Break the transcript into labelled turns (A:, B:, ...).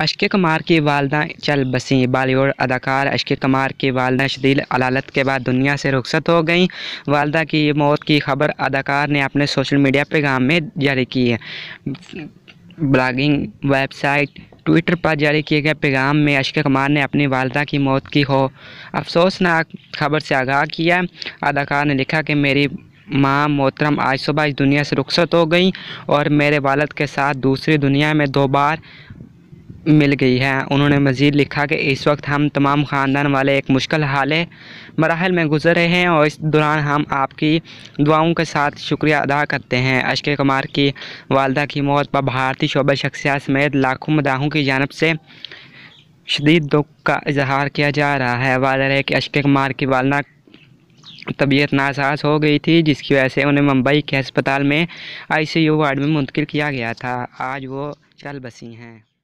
A: अशके कुमार की वालदा चल बसी बॉलीवुड अदाकार अशके कुमार की वालदा शदील अलालत के बाद दुनिया से रुखसत हो गई वालदा की मौत की खबर अदाकार ने अपने सोशल मीडिया पैगाम में जारी की है ब्लॉगिंग वेबसाइट ट्विटर पर जारी किए गए पैगाम में अशके कुमार ने अपनी वालदा की मौत की हो अफसोसनाक खबर से आगाह किया अदाकार ने लिखा कि मेरी माँ मोहतरम आज सुबह इस दुनिया से रुखसत हो गई और मेरे वालद के साथ दूसरी दुनिया में दो बार मिल गई है उन्होंने मज़ीद लिखा कि इस वक्त हम तमाम ख़ानदान वाले एक मुश्किल हाल मराहल में गुजर रहे हैं और इस दौरान हम आपकी दुआओं के साथ शुक्रिया अदा करते हैं अशके कुमार की वालदा की मौत पर भारतीय शोबा शख्सियात समेत लाखों मदाहों की जानब से शदीद दुख का इजहार किया जा रहा है वादा है कि अशके कुमार की वालदा तबीयत नासाज हो गई थी जिसकी वजह से उन्हें मुंबई के अस्पताल में आईसीयू वार्ड में मुंतकिल किया गया था आज वो चल बसी हैं